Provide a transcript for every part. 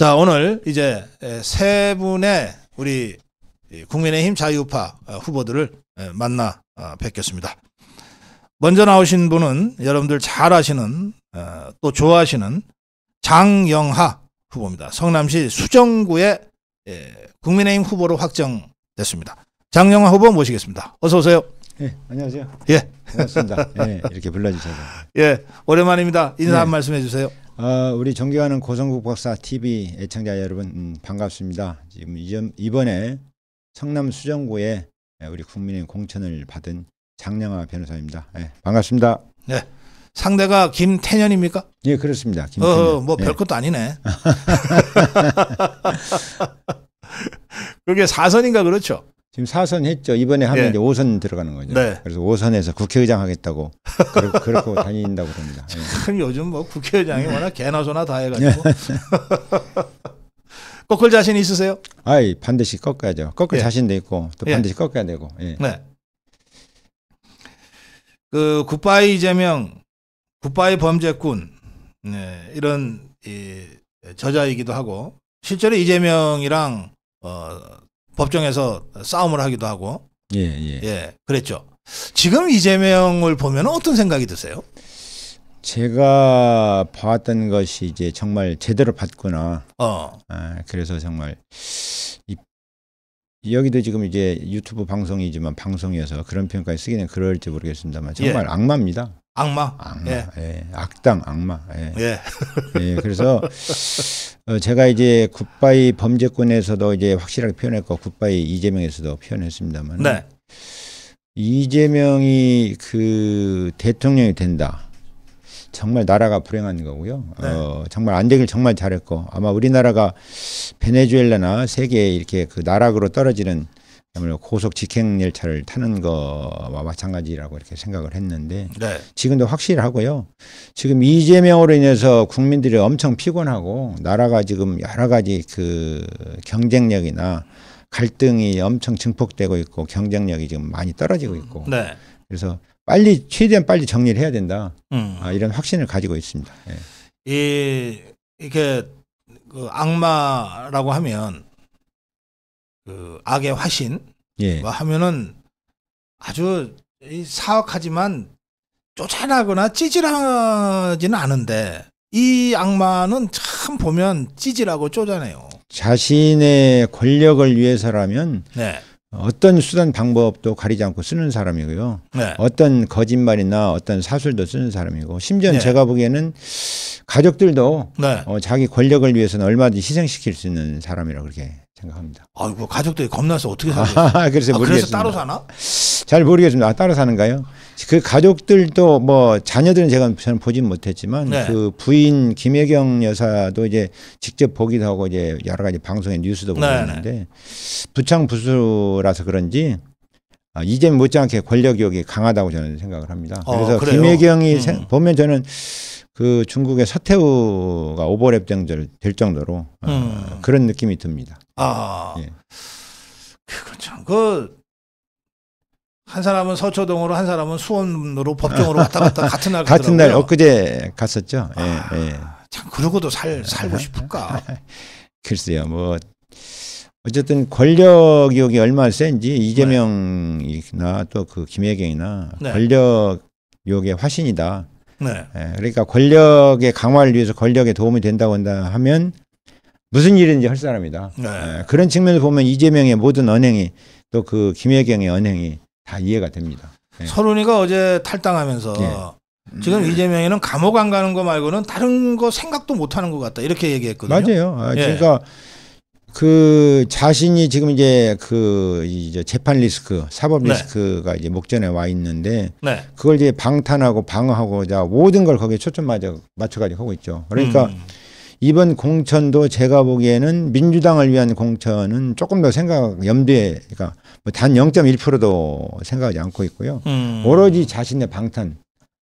자, 오늘 이제 세 분의 우리 국민의힘 자유파 어, 후보들을 만나 어, 뵙겠습니다. 먼저 나오신 분은 여러분들 잘 아시는 어, 또 좋아하시는 장영하 후보입니다. 성남시 수정구의 국민의힘 후보로 확정됐습니다. 장영하 후보 모시겠습니다. 어서 오세요. 예, 안녕하세요. 예. 반갑습니다. 예, 이렇게 불러주셔서. 예, 오랜만입니다. 인사 네. 한 말씀 해주세요. 어, 우리 존경하는 고성국 박사 TV 애청자 여러분 음, 반갑습니다. 지금 이번에 성남 수정구에 예, 우리 국민의 공천을 받은 장량아 변호사입니다. 예, 반갑습니다. 네. 상대가 김태년입니까? 예, 그렇습니다. 김태년. 어, 뭐 예. 별것도 아니네. 그게 사선인가 그렇죠? 지금 사선 했죠. 이번에 하면 예. 이제 5선 들어가는 거죠. 네. 그래서 5선에서 국회의장 하겠다고 그렇고 다닌다고 그럽니다. 예. 참 요즘 뭐 국회의장이 네. 워낙 개나 소나 다 해가지고. 네. 꺾을 자신 있으세요? 아이 반드시 꺾어야죠. 꺾을 예. 자신도 있고 또 예. 반드시 예. 꺾어야 되고. 예. 네. 그 굿바이 이재명, 굿바이 범죄꾼 네, 이런 이 저자이기도 하고 실제로 이재명이랑 어, 법정에서 싸움을 하기도 하고 예, 예. 예 그랬죠. 지금 이재명을 보면 어떤 생각이 드세요? 제가 봐왔던 것이 이제 정말 제대로 봤구나. 어. 아, 그래서 정말 이, 여기도 지금 이제 유튜브 방송이지만 방송에서 그런 평가에 쓰기는 그럴지 모르겠습니다만 정말 예. 악마입니다. 악마. 악마. 예. 예. 악당 악마. 예. 예. 예. 그래서 어, 제가 이제 굿바이 범죄권에서도 이제 확실하게 표현했고 굿바이 이재명에서도 표현했습니다만 네. 이재명이 그 대통령이 된다. 정말 나라가 불행한 거고요. 네. 어, 정말 안 되길 정말 잘했고 아마 우리나라가 베네수엘라나 세계 에 이렇게 그 나락으로 떨어지는 아무래도 고속 직행 열차를 타는 거와 마찬가지라고 이렇게 생각을 했는데 네. 지금도 확실하고요. 지금 이재명으로 인해서 국민들이 엄청 피곤하고 나라가 지금 여러 가지 그 경쟁력이나 갈등이 엄청 증폭되고 있고 경쟁력이 지금 많이 떨어지고 있고 네. 그래서 빨리 최대한 빨리 정리를 해야 된다 음. 아, 이런 확신을 가지고 있습니다. 예. 이 이게 그 악마라고 하면 그 악의 화신 예. 뭐 하면은 아주 사악하지만 쫓아나거나 찌질하지는 않은데 이 악마는 참 보면 찌질하고 쪼잔해요. 자신의 권력을 위해서라면 네. 어떤 수단 방법도 가리지 않고 쓰는 사람이고요. 네. 어떤 거짓말이나 어떤 사술도 쓰는 사람이고 심지어 네. 제가 보기에는 가족들도 네. 어, 자기 권력을 위해서는 얼마든지 희생시킬 수 있는 사람이라고 그렇게 생각합니다. 아이고 가족들이 겁나서 어떻게 살 아, 그래서, 아, 그래서 따로 사나? 잘 모르겠습니다. 아, 따로 사는가요? 그 가족들도 뭐 자녀들은 제가 저는 보진 못했지만 네. 그 부인 김혜경 여사도 이제 직접 보기도 하고 이제 여러 가지 방송에 뉴스도 보는데 네, 네. 부창 부수라서 그런지 아, 이젠 못지않게 권력욕이 강하다고 저는 생각을 합니다. 아, 그래서 어, 김혜경이 음. 생, 보면 저는 그 중국의 서태후가 오버랩 정도될 정도로 아, 음. 그런 느낌이 듭니다. 아, 예. 그건 참, 그, 한 사람은 서초동으로 한 사람은 수원으로 법정으로 왔다 갔다 같은 날 같은 날 엊그제 갔었죠. 아, 예, 아, 예. 참 그러고도 살 살고 싶을까? 아, 글쎄요. 뭐 어쨌든 권력욕이 얼마나 센지 이재명이나 네. 또그 김혜경이나 네. 권력욕의 화신이다. 네. 예, 그러니까 권력의 강화를 위해서 권력에 도움이 된다고 한다 하면 무슨 일인지 할 사람이다. 네. 예, 그런 측면에서 보면 이재명의 모든 언행이 또 그 김혜경의 언행이 다 이해가 됩니다. 네. 예. 서른이가 어제 탈당하면서 네. 지금 음. 이재명이는 감옥 안 가는 거 말고는 다른 거 생각도 못 하는 것 같다. 이렇게 얘기했거든요. 맞아요. 아, 그러니까 그 자신이 지금 이제 그 이제 재판 리스크, 사법 네. 리스크가 이제 목전에 와 있는데 네. 그걸 이제 방탄하고 방어하고자 모든 걸 거기에 초점 맞춰 맞춰 가지고 하고 있죠. 그러니까 음. 이번 공천도 제가 보기에는 민주당을 위한 공천은 조금 더 생각 염두에 그러니까 뭐 단 0.1%도 생각하지 않고 있고요. 음. 오로지 자신의 방탄.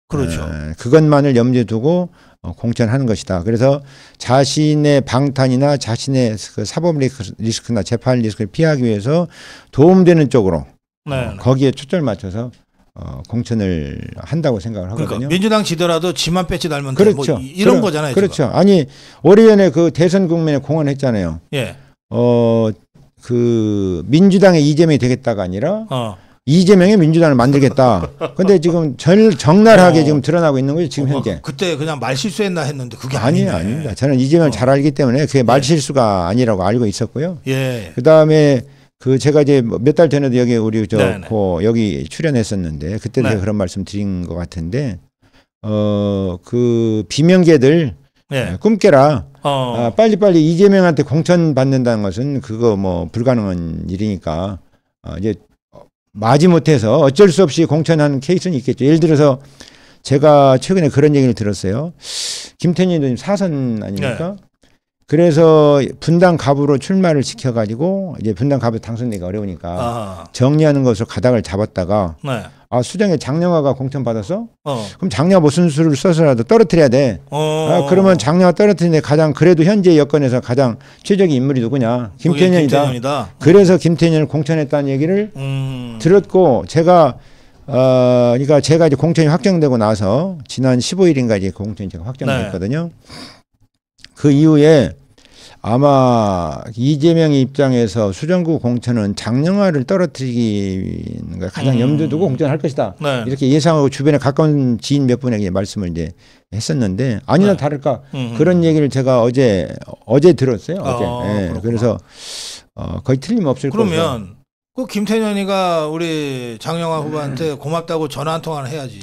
그렇죠. 에, 그것만을 염두에 두고 어, 공천하는 것이다. 그래서 자신의 방탄이나 자신의 그 사법 리스크나 재판 리스크를 피하기 위해서 도움되는 쪽으로 네. 거기에 초점을 맞춰서 어, 공천을 한다고 생각을 그러니까 하거든요. 그러니까 민주당 지더라도 지만 뺏지 달면 뭐 그렇죠. 뭐 이런 그러, 거잖아요. 그렇죠. 지금. 아니 올해연에 그 대선 국면에 공헌했잖아요. 예. 어그 민주당의 이재명이 되겠다가 아니라 어. 이재명의 민주당을 만들겠다. 근데 지금 절적날하게 어. 지금 드러나고 있는 거죠 지금 뭐 현재. 그때 그냥 말실수했나 했는데 그게 아니에요. 아닙니다. 저는 이재명 어. 잘 알기 때문에 그게 말실수가 예. 아니라고 알고 있었고요. 예. 그다음에 그 제가 이제 뭐 몇달 전에도 여기 우리 저고 네, 네. 여기 출연했었는데 그때도 네. 제가 그런 말씀 드린 것 같은데 어 그 비명계들 네. 어, 꿈깨라. 어. 아, 빨리빨리 이재명한테 공천 받는다는 것은 그거 뭐 불가능한 일이니까 아, 이제 마지못해서 어쩔 수 없이 공천한 케이스는 있겠죠. 예를 들어서 제가 최근에 그런 얘기를 들었어요. 김태년 의원님 사선 아닙니까? 네. 그래서 분당 갑으로 출마를 시켜가지고 이제 분당 갑에 당선되기 가 어려우니까 아 정리하는 것으로 가닥을 잡았다가 네. 아 수정에 장영화가 공천 받았어? 어. 그럼 장영화 무슨 수를 써서라도 떨어뜨려야 돼. 어. 아, 그러면 장영화 떨어뜨리는 가장 그래도 현재 여건에서 가장 최적의 인물이 누구냐? 어, 예, 김태년이다. 김태년이다. 그래서 김태년을 공천했다는 얘기를 음. 들었고 제가 어 그러니까 제가 이제 공천이 확정되고 나서 지난 15일인가 이제 공천이 제가 확정됐거든요. 네. 그 이후에 아마 이재명 입장에서 수정구 공천은 장영화를 떨어뜨리는 걸 가장 음. 염두 에 두고 공천할 것이다. 네. 이렇게 예상하고 주변에 가까운 지인 몇 분에게 말씀을 이제 했었는데 아니나 네. 다를까 음흠. 그런 얘기를 제가 어제 어제 들었어요. 어제. 아, 예. 그래서 어, 거의 틀림없을 거예요. 그러면 꼭 그 김태년이가 우리 장영화 후보한테 고맙다고 전화 한 통화를 해야지.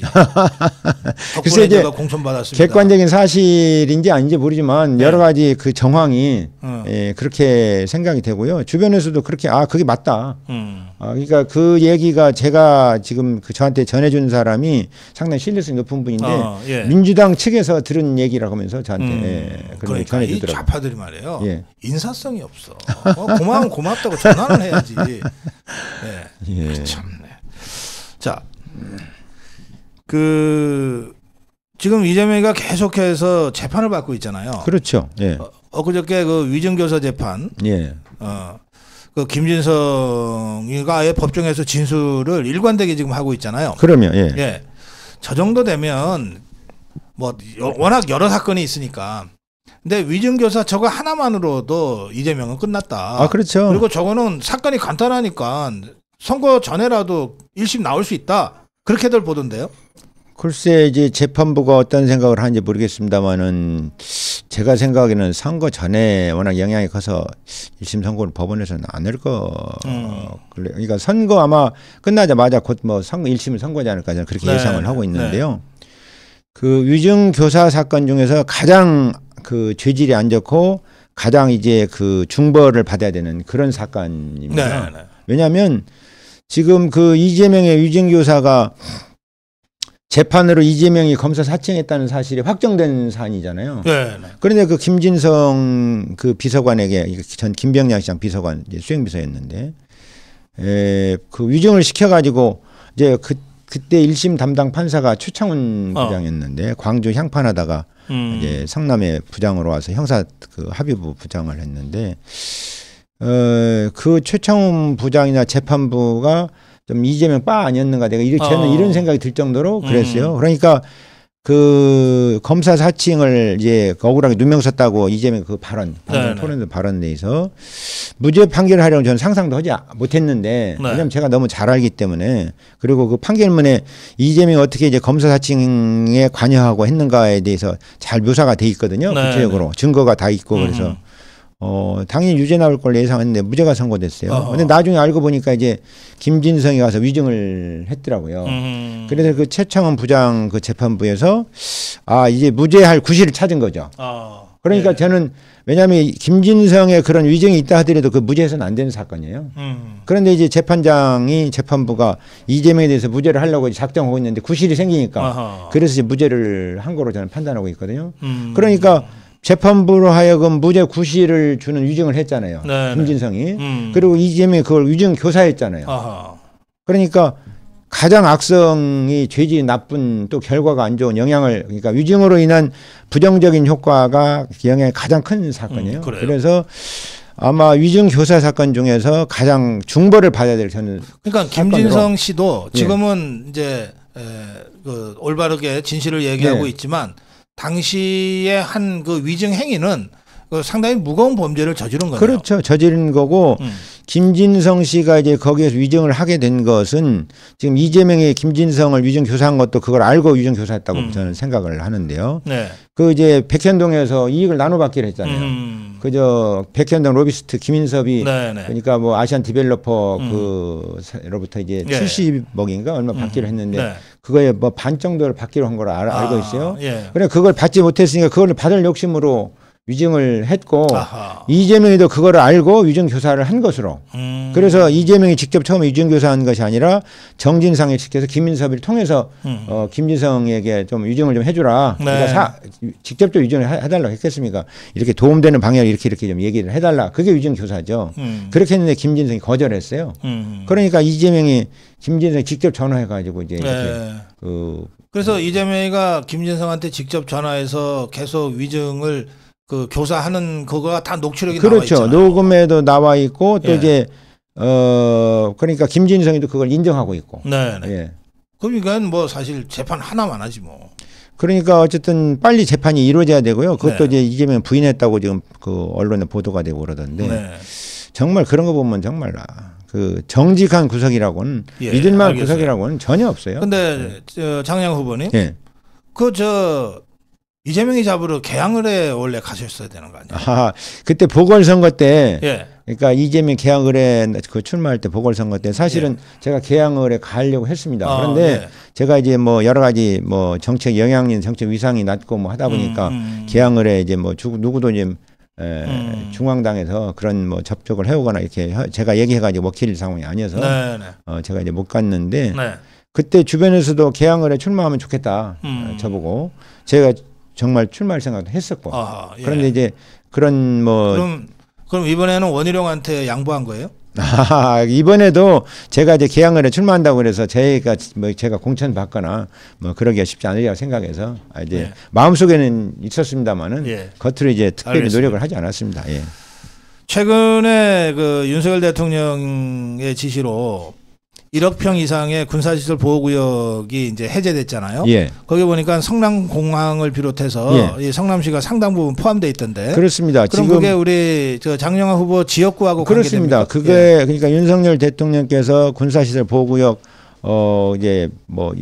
글쎄 이제 공천받았습니다. 객관적인 사실인지 아닌지 모르지만 네. 여러 가지 그 정황이 음. 예, 그렇게 생각이 되고요. 주변에서도 그렇게 아 그게 맞다. 음. 어, 그러니까 그 얘기가 제가 지금 그 저한테 전해준 사람이 상당히 신뢰성이 높은 분인데 어, 예. 민주당 측에서 들은 얘기라고 하면서 저한테 음, 예, 그러니까 전해주더라고요. 이 좌파들이 말이에요. 예. 인사성이 없어. 어, 고마운 고맙다고 전화는 해야지. 예. 예. 참네. 자, 그 지금 이재명이가 계속해서 재판을 받고 있잖아요. 그렇죠. 예. 어, 그저께 그 위증교사 재판. 예. 어, 그 김진성이가 아예 법정에서 진술을 일관되게 지금 하고 있잖아요. 그러면 예. 예. 저 정도 되면 뭐 워낙 여러 사건이 있으니까 근데 위증교사 저거 하나만으로도 이재명은 끝났다. 아, 그렇죠. 그리고 저거는 사건이 간단하니까 선거 전에라도 일심 나올 수 있다. 그렇게들 보던데요. 글쎄 이제 재판부가 어떤 생각을 하는지 모르겠습니다만은 제가 생각에는 선거 전에 워낙 영향이 커서 1심 선고를 법원에서는 안 할 거. 음. 그러니까 선거 아마 끝나자마자 곧 뭐 선거 1심을 선고하지 않을까 저는 그렇게 네. 예상을 하고 네. 있는데요. 네. 그 위증 교사 사건 중에서 가장 그 죄질이 안 좋고 가장 이제 그 중벌을 받아야 되는 그런 사건입니다. 네. 네. 왜냐하면 지금 그 이재명의 위증 교사가 재판으로 이재명이 검사 사칭했다는 사실이 확정된 사안이잖아요. 네, 네. 그런데 그 김진성 그 비서관에게 전 김병양 시장 비서관 수행비서였는데 에, 그 위증을 시켜가지고 이제 그 그때 일심 담당 판사가 추창훈 어. 부장이었는데 광주 향판하다가 음. 이제 성남에 부장으로 와서 형사 그 합의부 부장을 했는데 어그 최창훈 부장이나 재판부가 좀 이재명 빠 아니었는가 내가 이런 저는 어. 이런 생각이 들 정도로 음. 그랬어요. 음. 그러니까 그 검사 사칭을 이제 그 억울하게 누명 썼다고 이재명 그 발언 네, 네. 토론도 발언 내에서 무죄 판결을 하려면 저는 상상도 하지 못했는데 네. 왜냐면 제가 너무 잘 알기 때문에 그리고 그 판결문에 이재명이 어떻게 이제 검사 사칭에 관여하고 했는가에 대해서 잘 묘사가 돼 있거든요 네. 구체적으로 네. 증거가 다 있고 음, 그래서 음. 어, 당연히 유죄 나올 걸 예상했는데 무죄가 선고됐어요. 어허. 근데 나중에 알고 보니까 이제 김진성이 가서 위증을 했더라고요. 음. 그래서 그 최창원 부장 그 재판부에서 아, 이제 무죄할 구실을 찾은 거죠. 어. 그러니까 예. 저는 왜냐하면 김진성의 그런 위증이 있다 하더라도 그무죄에서는안 되는 사건이에요. 음. 그런데 이제 재판장이 재판부가 이재명에 대해서 무죄를 하려고 작정하고 있는데 구실이 생기니까 어허. 그래서 이제 무죄를 한 거로 저는 판단하고 있거든요. 음. 그러니까 재판부로 하여금 무죄 구시를 주는 유증을 했잖아요. 네네. 김진성이. 네. 음. 그리고 이재명이 그걸 유증 교사했잖아요. 아하. 그러니까 가장 악성이 죄지 나쁜 또 결과가 안 좋은 영향을 그러니까 유증으로 인한 부정적인 효과가 영향이 가장 큰 사건이에요. 음, 그래서 아마 위증 교사 사건 중에서 가장 중벌을 받아야 될 저는 그러니까 김진성 사 씨도 예. 지금은 예. 이제 에, 그 올바르게 진실을 얘기하고 네. 있지만 당시에 한그 위증 행위는 그 상당히 무거운 범죄를 저지른 거예요. 그렇죠. 저지른 거고 음. 김진성 씨가 이제 거기에서 위증을 하게 된 것은 지금 이재명이 김진성을 위증 교사한 것도 그걸 알고 위증 교사했다고 음. 저는 생각을 하는데요. 네. 그 이제 백현동에서 이익을 나눠받기로 했잖아요. 음. 그저 백현동 로비스트 김인섭이 네, 네. 그러니까 뭐 아시안 디벨로퍼 음. 그로부터 이제 네. 예, 70억인가 예. 얼마 받기로 음. 했는데 네. 그거에 뭐 반 정도를 받기로 한 걸 알고 아, 있어요. 아, 예. 그래 그러니까 그걸 받지 못했으니까 그걸 받을 욕심으로 위증을 했고 아하. 이재명이도 그걸 알고 위증 교사를 한 것으로 음. 그래서 이재명이 직접 처음에 위증 교사한 것이 아니라 정진상에 시켜서 김민섭을 통해서 음. 어, 김진성에게 좀 위증을 좀 해주라 네. 그러니까 사, 직접적 위증을 해달라 했겠습니까 이렇게 도움되는 방향 이렇게 이렇게 좀 얘기를 해달라 그게 위증 교사죠 음. 그렇게 했는데 김진성이 거절했어요 음. 그러니까 이재명이 김진성 직접 전화해가지고 이제 네. 이렇게 그 그래서 이재명이가 김진성한테 직접 전화해서 계속 위증을 그 교사하는 그거가 다 녹취록이 그렇죠. 나와 있죠. 녹음에도 나와 있고 또 예. 이제 어 그러니까 김진성이도 그걸 인정하고 있고. 네, 네. 예. 그러니까 뭐 사실 재판 하나만 하지 뭐. 그러니까 어쨌든 빨리 재판이 이루어져야 되고요. 그것도 네. 이제 이재명 부인했다고 지금 그 언론에 보도가 되고 그러던데 네. 정말 그런 거 보면 정말 아, 그 정직한 구석이라고는 예, 믿을만한 구석이라고는 전혀 없어요. 근데 네. 장양 후보님, 예. 그저 이재명이 잡으러 개항을 해 원래 가셨어야 되는 거아니에 아, 그때 보궐선거 때 예. 그러니까 이재명 개항을 해그 출마할 때 보궐선거 때 사실은 예. 제가 개항을 해 가려고 했습니다. 아, 그런데 네. 제가 이제 뭐 여러 가지 뭐 정책 영향력, 정책 위상이 낮고 뭐 하다 보니까 음, 음. 음. 개항을 해 이제 뭐 누구도 이제 에, 음. 중앙당에서 그런 뭐 접촉을 해오거나 이렇게 제가 얘기해가지고 먹힐 상황이 아니어서 네, 네. 어, 제가 이제 못 갔는데 네. 그때 주변에서도 개항을 해 출마하면 좋겠다 어, 저보고 제가 정말 출마할 생각도 했었고. 아하, 예. 그런데 이제 그런 뭐 그럼 그럼 이번에는 원희룡한테 양보한 거예요? 아, 이번에도 제가 이제 개항을 출마한다고 그래서 제가 뭐 제가 공천 받거나 뭐 그러기가 쉽지 않으리라 생각해서 아, 이제 예. 마음속에는 있었습니다만은 예. 겉으로 이제 특별히 알겠습니다. 노력을 하지 않았습니다. 예. 최근에 그 윤석열 대통령의 지시로 1억 평 이상의 군사시설 보호구역이 이제 해제됐잖아요. 예. 거기 보니까 성남공항을 비롯해서 예. 이 성남시가 상당 부분 포함돼 있던데. 그렇습니다. 그럼 그게 우리 저 장영하 후보 지역구하고 그렇습니다. 그게 예. 그러니까 윤석열 대통령께서 군사시설 보호구역 어 이제 뭐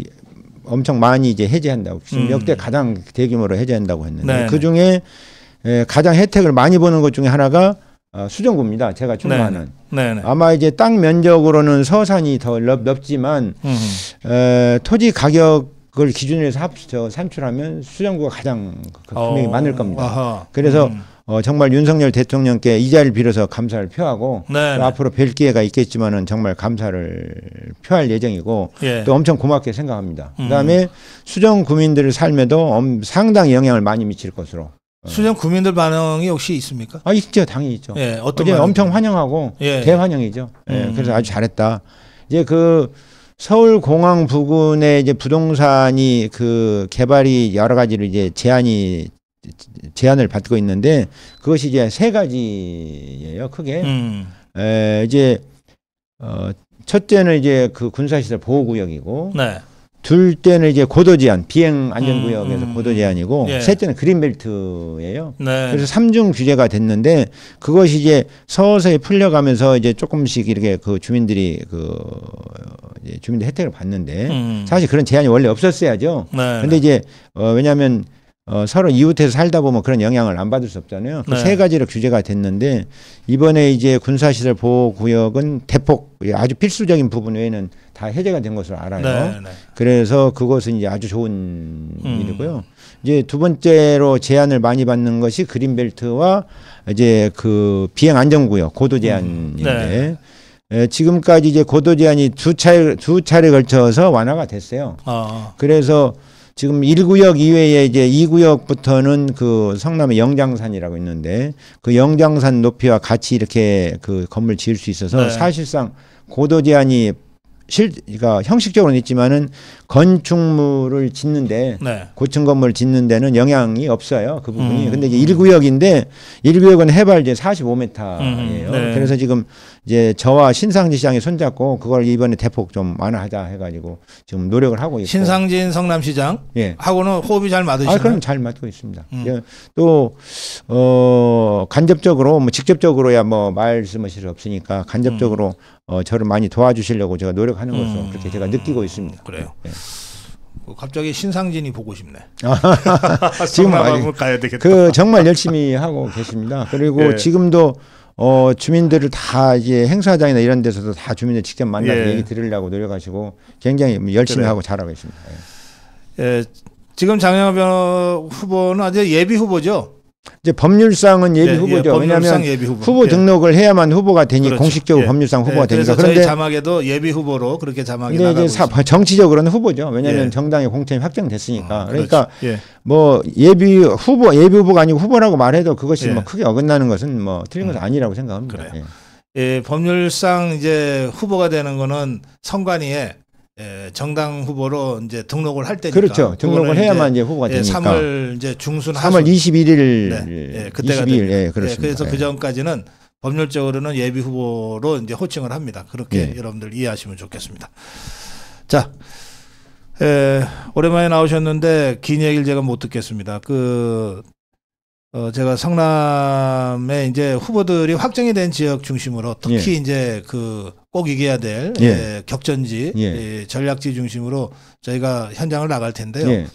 엄청 많이 이제 해제한다고 지금 음. 역대 가장 대규모로 해제한다고 했는데 네, 네. 그 중에 예, 가장 혜택을 많이 보는 것 중에 하나가 어, 수정구입니다. 제가 출마하는. 네네. 네, 네 아마 이제 땅 면적으로는 서산이 더 넓, 지만 에, 토지 가격을 기준으로 해서 저, 산출하면 수정구가 가장 그 금액이 어. 많을 겁니다. 아하. 그래서 음. 어, 정말 윤석열 대통령께 이 자리를 빌어서 감사를 표하고 네, 네. 앞으로 뵐 기회가 있겠지만은 정말 감사를 표할 예정이고 예. 또 엄청 고맙게 생각합니다. 음. 그다음에 수정 구민들의 삶에도 엄, 상당히 영향을 많이 미칠 것으로 예. 수정 구민들 반응이 혹시 있습니까? 아 있죠, 당연히 있죠. 예, 어떤 이제 엄청 환영하고 예. 대환영이죠. 예, 음. 그래서 아주 잘했다. 이제 그 서울 공항 부근에 이제 부동산이 그 개발이 여러 가지로 이제 제한이 제한을 받고 있는데 그것이 이제 세 가지예요, 크게. 음. 에, 예, 이제 어 첫째는 이제 그 군사시설 보호구역이고. 네. 둘 때는 이제 고도 제한, 비행 안전 음, 구역에서 음. 고도 제한이고 음. 예. 세 때는 그린벨트예요. 네. 그래서 3중 규제가 됐는데 그것이 이제 서서히 풀려가면서 이제 조금씩 이렇게 그 주민들이 그 이제 주민들 혜택을 받는데 음. 사실 그런 제한이 원래 없었어야죠. 네. 근데 네. 이제 어 왜냐하면 어, 서로 이웃에서 살다 보면 그런 영향을 안 받을 수 없잖아요. 그세 네. 가지로 규제가 됐는데 이번에 이제 군사시설 보호구역은 대폭 예, 아주 필수적인 부분 외에는 다 해제가 된 것으로 알아요. 네, 네. 그래서 그것은 이제 아주 좋은 음. 일이고요. 이제 두 번째로 제한을 많이 받는 것이 그린벨트와 이제 그 비행 안전구역 고도 음. 제한인데 음. 예, 지금까지 이제 고도 제한이 두 차례 두 차례 걸쳐서 완화가 됐어요. 아. 그래서 지금 1구역 이외에 이제 2구역부터는 그 성남의 영장산이라고 있는데 그 영장산 높이와 같이 이렇게 그 건물 지을 수 있어서 네. 사실상 고도 제한이 실, 그러니까 형식적으로는 있지만은 건축물을 짓는데 네. 고층 건물 짓는 데는 영향이 없어요. 그 부분이. 음. 근데 이제 1구역인데 1구역은 해발 이제 45m예요. 음. 네. 그래서 지금 이제 저와 신상지 시장이 손잡고 그걸 이번에 대폭 좀 완화하자 해 가지고 지금 노력을 하고 있고. 신상진 성남시장 예. 하고는 호흡이 잘 아, 맞으시나요? 아, 그럼 잘 맞고 있습니다. 음. 예. 또 어, 간접적으로 뭐 직접적으로야 뭐 말씀하실 수 없으니까 간접적으로 음. 어, 저를 많이 도와주시려고 제가 노력하는 것으로 음. 그렇게 제가 느끼고 있습니다. 그래요. 예. 갑자기 신상진이 보고 싶네. 아, 지금 가야 되겠다. 그 정말 열심히 하고 계십니다. 그리고 예. 지금도 어 주민들을 다 이제 행사장이나 이런 데서도 다 주민들 직접 만나서 예. 얘기 들으려고 노력하시고 굉장히 뭐 열심히 그래 하고 잘하고 있습니다. 예. 예. 지금 장영하 후보는 아직 예비 후보죠. 이제 법률상은 예비 네, 예, 후보죠. 예, 왜냐하면 예비 후보. 후보. 예. 등록을 해야만 후보가 되니 그렇죠. 공식적으로 예. 법률상 후보가 되니까 그런데 자막에도 예비 후보로 그렇게 자막이 나가고 이제 사, 정치적으로는 후보죠. 왜냐하면 정당의 공천이 확정됐으니까 어, 그러니까 그렇죠. 뭐 예비 후보 예비 후보가 아니고 후보라고 말해도 그것이 뭐 크게 어긋나는 것은 뭐 틀린 것은 음. 아니라고 생각합니다. 그 예, 법률상 이제 후보가 되는 거는 선관위에 예, 정당 후보로 이제 등록을 할 때니까 그렇죠. 등록을 해야만 이제, 이제 후보가 예, 되니까 3월 이제 중순 3월 21일 네. 예, 예 그때가 22일 예, 그렇습니다. 그래서 그 전까지는 법률적으로는 예비 후보로 이제 호칭을 합니다. 그렇게 여러분들 이해하시면 좋겠습니다. 자, 에, 오랜만에 나오셨는데 긴 얘기를 제가 못 듣겠습니다. 그 어, 제가 성남에 이제 후보들이 확정이 된 지역 중심으로 특히 예. 이제 그 꼭 이겨야 될 예. 예, 격전지 예. 예. 전략지 중심으로 저희가 현장을 나갈 텐데요. 예.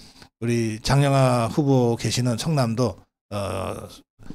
우리 장영하 후보 계시는 성남도 어,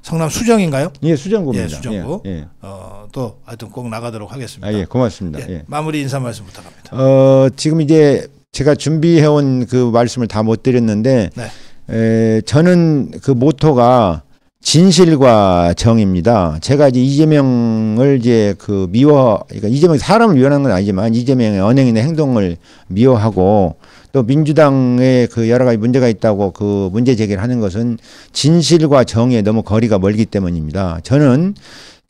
성남 수정인가요? 예, 수정구입니다. 예, 수정구. 예, 어, 또 하여튼 꼭 나가도록 하겠습니다. 아, 예, 고맙습니다. 마무리 인사 말씀 부탁합니다. 어, 지금 이제 제가 준비해온 그 말씀을 다 못 드렸는데 네. 에, 저는 그 모토가 진실과 정입니다. 제가 이제 이재명을 이제 그 미워, 그러니까 이재명 사람을 미워하는 건 아니지만 이재명의 언행이나 행동을 미워하고 또 민주당의 그 여러 가지 문제가 있다고 그 문제 제기를 하는 것은 진실과 정에 너무 거리가 멀기 때문입니다. 저는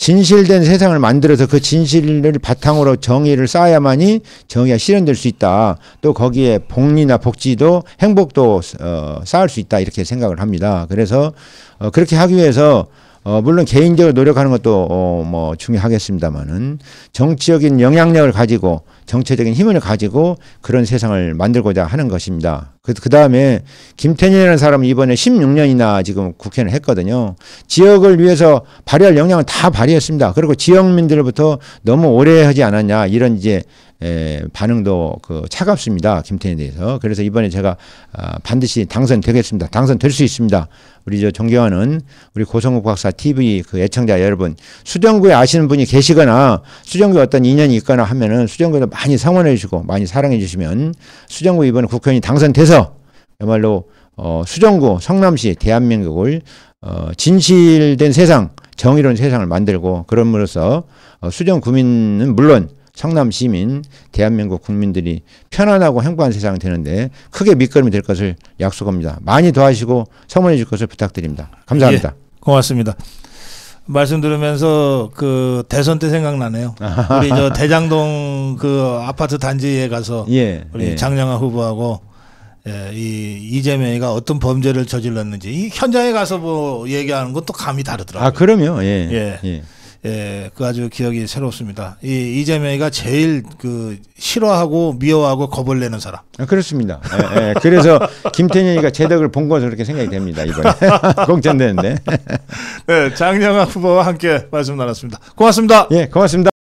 진실된 세상을 만들어서 그 진실을 바탕으로 정의를 쌓아야만이 정의가 실현될 수 있다. 또 거기에 복리나 복지도 행복도 어, 쌓을 수 있다. 이렇게 생각을 합니다. 그래서 어, 그렇게 하기 위해서 어, 물론 개인적으로 노력하는 것도 어, 뭐 중요하겠습니다만은 정치적인 영향력을 가지고 정체적인 힘을 가지고 그런 세상을 만들고자 하는 것입니다. 그, 그 다음에 김태년이라는 사람은 이번에 16년이나 지금 국회를 했거든요. 지역을 위해서 발휘할 역량을 다 발휘했습니다. 그리고 지역민들로부터 너무 오래 하지 않았냐 이런 이제 에, 예, 반응도 그 차갑습니다. 김태현에 대해서. 그래서 이번에 제가 아, 반드시 당선되겠습니다. 당선될 수 있습니다. 우리 저 정경환은 우리 고성욱 박사 TV 그 애청자 여러분 수정구에 아시는 분이 계시거나 수정구에 어떤 인연이 있거나 하면은 수정구에도 많이 상원해 주시고 많이 사랑해 주시면 수정구 이번 국회의원이 당선돼서 정말로 어, 수정구 성남시 대한민국을 어, 진실된 세상 정의로운 세상을 만들고 그럼으로써 어, 수정 구민은 물론 성남 시민, 대한민국 국민들이 편안하고 행복한 세상이 되는데 크게 밑거름이 될 것을 약속합니다. 많이 도와주시고 성원해 줄 것을 부탁드립니다. 감사합니다. 예, 고맙습니다. 말씀 들으면서 그 대선 때 생각나네요. 우리 저 대장동 그 아파트 단지에 가서 예, 우리 예. 장영하 후보하고 예, 이 이재명이가 어떤 범죄를 저질렀는지 이 현장에 가서 뭐 얘기하는 것도 감이 다르더라고요. 아, 그럼요. 예. 예. 예. 예, 그 아주 기억이 새롭습니다. 이 이재명이가 제일 그 싫어하고 미워하고 겁을 내는 사람. 아, 그렇습니다. 예, 예. 그래서 김태년이가 제덕을 본 것으로 그렇게 생각이 됩니다 이번에 공천되는데. 네, 장영학 후보와 함께 말씀 나눴습니다. 고맙습니다. 예, 고맙습니다.